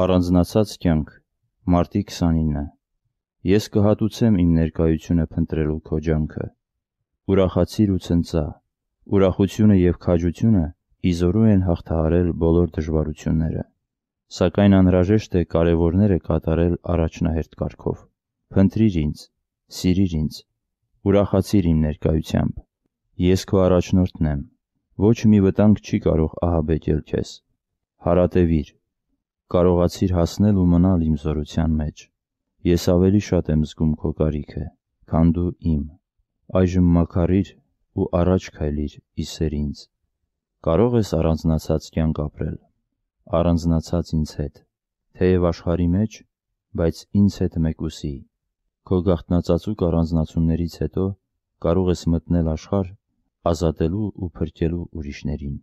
Առանձնացած կյանք, մարտի 29-ը։ Ես կհատուցեմ իմ ներկայությունը փնտրելու քո ջանքը։ Ուրախացիր ու ցնծա։ Ուրախությունը եւ քաջությունը իզորու են հաղթահարել բոլոր դժվարությունները։ Սակայն անհրաժեշտ է կարևորները կատարել առաջնահերթ կարգով։ Փնտրիր ինձ, սիրիր ինձ, ուրախացիր իմ ներկայությամբ։ Ես քո առաջնորդն եմ։ Ոչ մի վտանգ չի կարող ահաբեկել քեզ։ Հարատևիր, կարողացիր հասնել ու մնալ իմ զորության մեջ։ Ես ավելի շատ եմ զգում քո կարիքը, քան դու իմ։ Այժմ մաքարիր ու առաջ քայլիր իսեր ինձ։ Կարող ես առանձնացած կյանք ապրել, առանձնացած ինձ հետ, թեև աշխարի մեջ, բայց ինձ հետ մեկուսի։ Քո գաղտնածածուկ առանձնացումներից հետո կարող ես մտնել աշխարհ ազատելու ու փրկելու ուրիշներին։